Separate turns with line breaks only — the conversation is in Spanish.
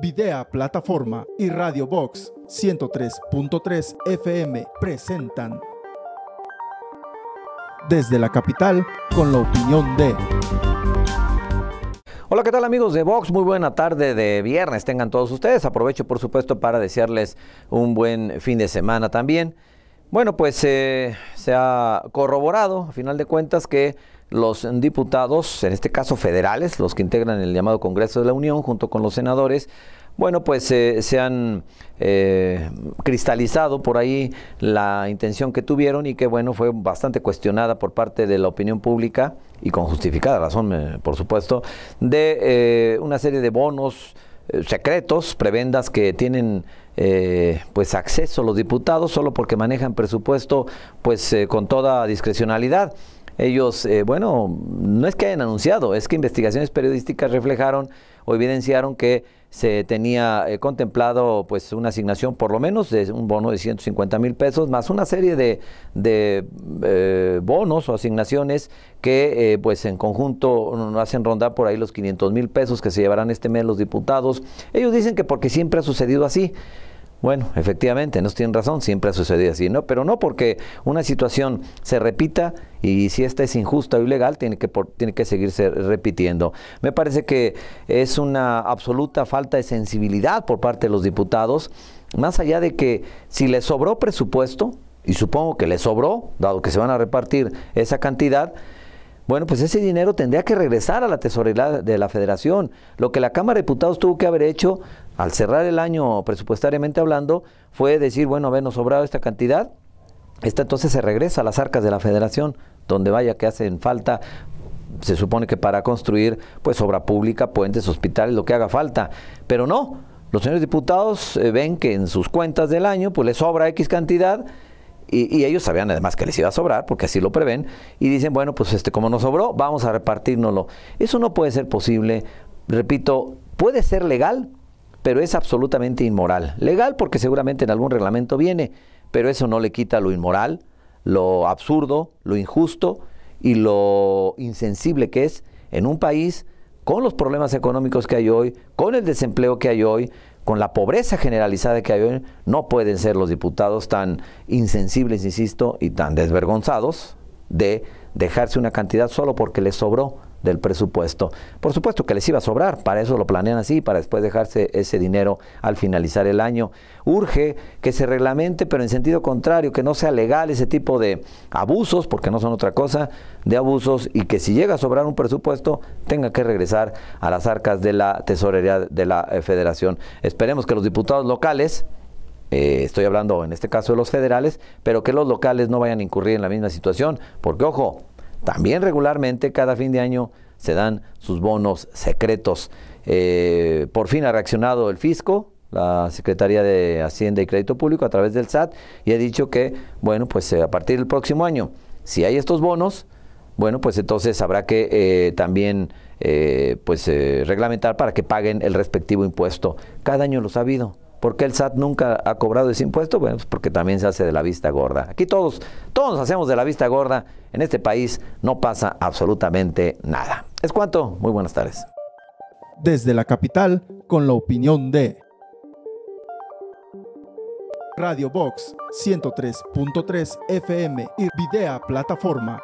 Videa Plataforma y Radio Box 103.3 FM presentan desde la capital con la opinión de
Hola, ¿qué tal amigos de Vox? Muy buena tarde de viernes tengan todos ustedes. Aprovecho por supuesto para desearles un buen fin de semana también. Bueno, pues eh, se ha corroborado, a final de cuentas, que los diputados, en este caso federales, los que integran el llamado Congreso de la Unión junto con los senadores, bueno, pues se han eh, cristalizado por ahí la intención que tuvieron y que, bueno, fue bastante cuestionada por parte de la opinión pública y con justificada razón, eh, por supuesto, de eh, una serie de bonos secretos, prebendas que tienen pues acceso los diputados solo porque manejan presupuesto pues con toda discrecionalidad ellos, eh, bueno, no es que hayan anunciado, es que investigaciones periodísticas reflejaron o evidenciaron que se tenía eh, contemplado pues una asignación por lo menos de un bono de 150 mil pesos más una serie de, de eh, bonos o asignaciones que pues en conjunto hacen rondar por ahí los 500 mil pesos que se llevarán este mes los diputados. Ellos dicen que porque siempre ha sucedido así. Bueno, efectivamente, no tienen razón, siempre ha sucedido así, ¿no? Pero no porque una situación se repita y si esta es injusta o ilegal, tiene que, tiene que seguirse repitiendo. Me parece que es una absoluta falta de sensibilidad por parte de los diputados, más allá de que si les sobró presupuesto, y supongo que le sobró, dado que se van a repartir esa cantidad, bueno, pues ese dinero tendría que regresar a la tesorería de la federación. Lo que la Cámara de Diputados tuvo que haber hecho al cerrar el año presupuestariamente hablando fue decir, bueno, a ver, nos sobrado esta cantidad, esta entonces se regresa a las arcas de la federación, donde vaya que hacen falta se supone que para construir pues obra pública, puentes, hospitales, lo que haga falta. Pero no, los señores diputados eh, ven que en sus cuentas del año pues les sobra X cantidad y, ellos sabían además que les iba a sobrar, porque así lo prevén, y dicen, bueno, pues este, como nos sobró, vamos a repartirnoslo. Eso no puede ser posible, repito, puede ser legal, pero es absolutamente inmoral. Legal porque seguramente en algún reglamento viene, pero eso no le quita lo inmoral, lo absurdo, lo injusto y lo insensible que es en un país con los problemas económicos que hay hoy, con el desempleo que hay hoy, con la pobreza generalizada que hay hoy, no pueden ser los diputados tan insensibles, insisto, y tan desvergonzados de dejarse una cantidad solo porque les sobró del presupuesto. Por supuesto que les iba a sobrar, para eso lo planean así, para después dejarse ese dinero al finalizar el año. Urge que se reglamente, pero en sentido contrario, que no sea legal ese tipo de abusos, porque no son otra cosa, de abusos, y que si llega a sobrar un presupuesto, tenga que regresar a las arcas de la tesorería de la eh, federación. Esperemos que los diputados locales eh, estoy hablando en este caso de los federales, pero que los locales no vayan a incurrir en la misma situación, porque ojo, también regularmente cada fin de año se dan sus bonos secretos. Eh, por fin ha reaccionado el fisco, la Secretaría de Hacienda y Crédito Público a través del SAT y ha dicho que, bueno, pues eh, a partir del próximo año, si hay estos bonos, bueno, pues entonces habrá que eh, también pues reglamentar para que paguen el respectivo impuesto. Cada año los ha habido. ¿Por qué el SAT nunca ha cobrado ese impuesto? Bueno, pues porque también se hace de la vista gorda. Aquí todos, todos nos hacemos de la vista gorda. En este país no pasa absolutamente nada. Es cuanto. Muy buenas tardes.
Desde la capital, con la opinión de Radio Box 103.3 FM y Videa Plataforma.